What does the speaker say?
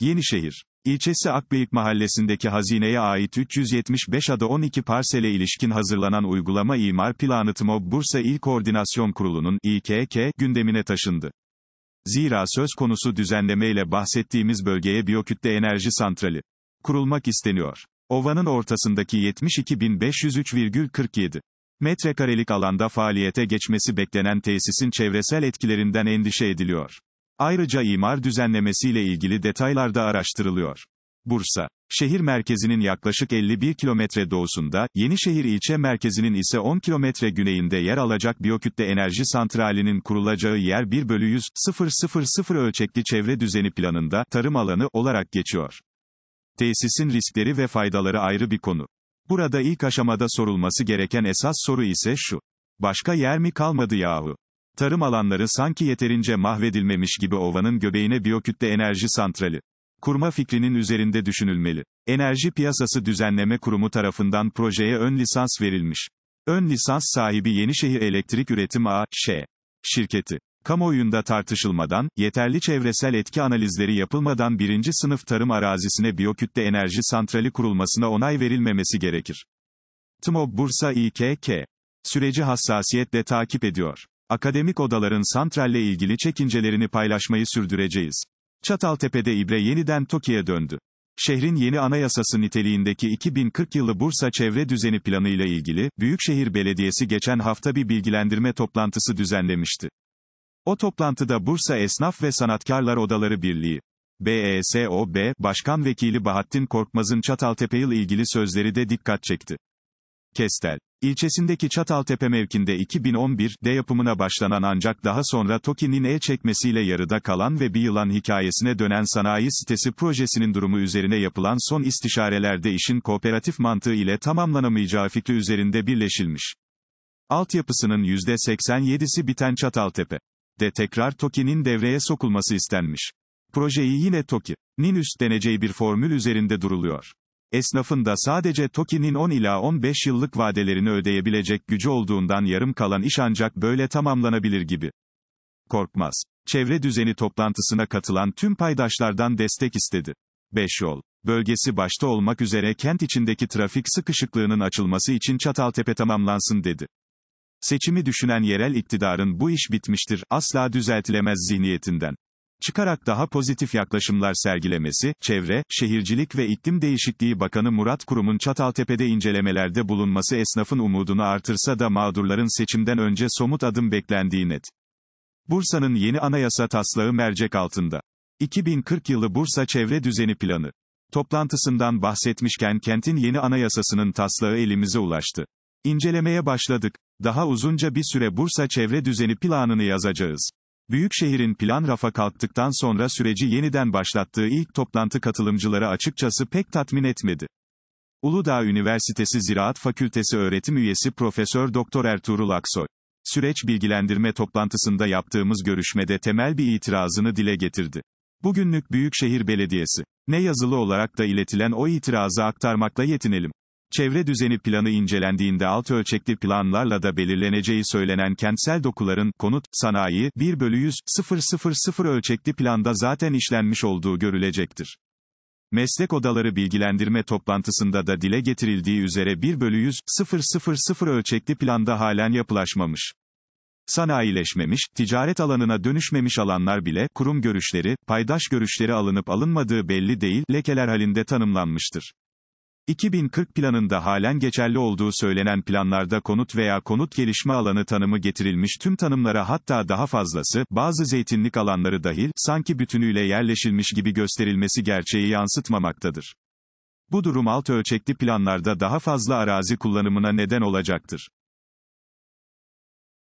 Yenişehir. ilçesi Akbeyik Mahallesi'ndeki hazineye ait 375 ada 12 parsele ilişkin hazırlanan uygulama imar planı TMOB Bursa İl Koordinasyon Kurulu'nun İKK gündemine taşındı. Zira söz konusu düzenlemeyle bahsettiğimiz bölgeye biyokütle enerji santrali kurulmak isteniyor. Ovanın ortasındaki 72.503,47 metrekarelik alanda faaliyete geçmesi beklenen tesisin çevresel etkilerinden endişe ediliyor. Ayrıca imar düzenlemesiyle ilgili detaylarda araştırılıyor. Bursa. Şehir merkezinin yaklaşık 51 kilometre doğusunda, Yenişehir ilçe merkezinin ise 10 kilometre güneyinde yer alacak biyokütle enerji santralinin kurulacağı yer 1 bölü 100, 000 ölçekli çevre düzeni planında, tarım alanı, olarak geçiyor. Tesisin riskleri ve faydaları ayrı bir konu. Burada ilk aşamada sorulması gereken esas soru ise şu. Başka yer mi kalmadı yahu? Tarım alanları sanki yeterince mahvedilmemiş gibi ovanın göbeğine biyokütle enerji santrali kurma fikrinin üzerinde düşünülmeli. Enerji Piyasası Düzenleme Kurumu tarafından projeye ön lisans verilmiş. Ön lisans sahibi Yenişehir Elektrik Üretim A.Ş. şirketi. Kamuoyunda tartışılmadan, yeterli çevresel etki analizleri yapılmadan birinci sınıf tarım arazisine biyokütle enerji santrali kurulmasına onay verilmemesi gerekir. TMOB Bursa İKK süreci hassasiyetle takip ediyor. Akademik odaların santralle ilgili çekincelerini paylaşmayı sürdüreceğiz. Çataltepe'de İbre yeniden TOKİ'ye döndü. Şehrin yeni anayasası niteliğindeki 2040 yılı Bursa çevre düzeni planıyla ilgili, Büyükşehir Belediyesi geçen hafta bir bilgilendirme toplantısı düzenlemişti. O toplantıda Bursa Esnaf ve Sanatkarlar Odaları Birliği, BESOB, e Başkan Vekili Bahattin Korkmaz'ın Çataltepe ile ilgili sözleri de dikkat çekti. Kestel İlçesindeki Çataltepe mevkinde 2011'de yapımına başlanan ancak daha sonra TOKİ'nin el çekmesiyle yarıda kalan ve bir yılan hikayesine dönen sanayi sitesi projesinin durumu üzerine yapılan son istişarelerde işin kooperatif mantığı ile tamamlanamayacağı fikri üzerinde birleşilmiş. Altyapısının %87'si biten Çataltepe de tekrar TOKİ'nin devreye sokulması istenmiş. Projeyi yine TOKİ'nin üstleneceği bir formül üzerinde duruluyor. Esnafın da sadece TOKİ'nin 10 ila 15 yıllık vadelerini ödeyebilecek gücü olduğundan yarım kalan iş ancak böyle tamamlanabilir gibi. Korkmaz. Çevre düzeni toplantısına katılan tüm paydaşlardan destek istedi. 5 yol bölgesi başta olmak üzere kent içindeki trafik sıkışıklığının açılması için Çataltepe tamamlansın dedi. Seçimi düşünen yerel iktidarın bu iş bitmiştir, asla düzeltilemez zihniyetinden çıkarak daha pozitif yaklaşımlar sergilemesi, Çevre, Şehircilik ve İklim Değişikliği Bakanı Murat Kurum'un Çataltepe'de incelemelerde bulunması esnafın umudunu artırsa da mağdurların seçimden önce somut adım beklendiği net. Bursa'nın yeni anayasa taslağı mercek altında. 2040 yılı Bursa Çevre Düzeni Planı. Toplantısından bahsetmişken kentin yeni anayasasının taslağı elimize ulaştı. İncelemeye başladık. Daha uzunca bir süre Bursa Çevre Düzeni Planını yazacağız. Büyükşehir'in plan rafa kalktıktan sonra süreci yeniden başlattığı ilk toplantı katılımcıları açıkçası pek tatmin etmedi. Uludağ Üniversitesi Ziraat Fakültesi öğretim üyesi Profesör Doktor Ertuğrul Aksoy, süreç bilgilendirme toplantısında yaptığımız görüşmede temel bir itirazını dile getirdi. Bugünlük Büyükşehir Belediyesi, ne yazılı olarak da iletilen o itirazı aktarmakla yetinelim. Çevre düzeni planı incelendiğinde alt ölçekli planlarla da belirleneceği söylenen kentsel dokuların, konut, sanayi, 1 bölü 100, 000 ölçekli planda zaten işlenmiş olduğu görülecektir. Meslek odaları bilgilendirme toplantısında da dile getirildiği üzere 1 bölü 100, 000 ölçekli planda halen yapılaşmamış. Sanayileşmemiş, ticaret alanına dönüşmemiş alanlar bile, kurum görüşleri, paydaş görüşleri alınıp alınmadığı belli değil, lekeler halinde tanımlanmıştır. 2040 planında halen geçerli olduğu söylenen planlarda konut veya konut gelişme alanı tanımı getirilmiş tüm tanımlara hatta daha fazlası, bazı zeytinlik alanları dahil, sanki bütünüyle yerleşilmiş gibi gösterilmesi gerçeği yansıtmamaktadır. Bu durum alt ölçekli planlarda daha fazla arazi kullanımına neden olacaktır.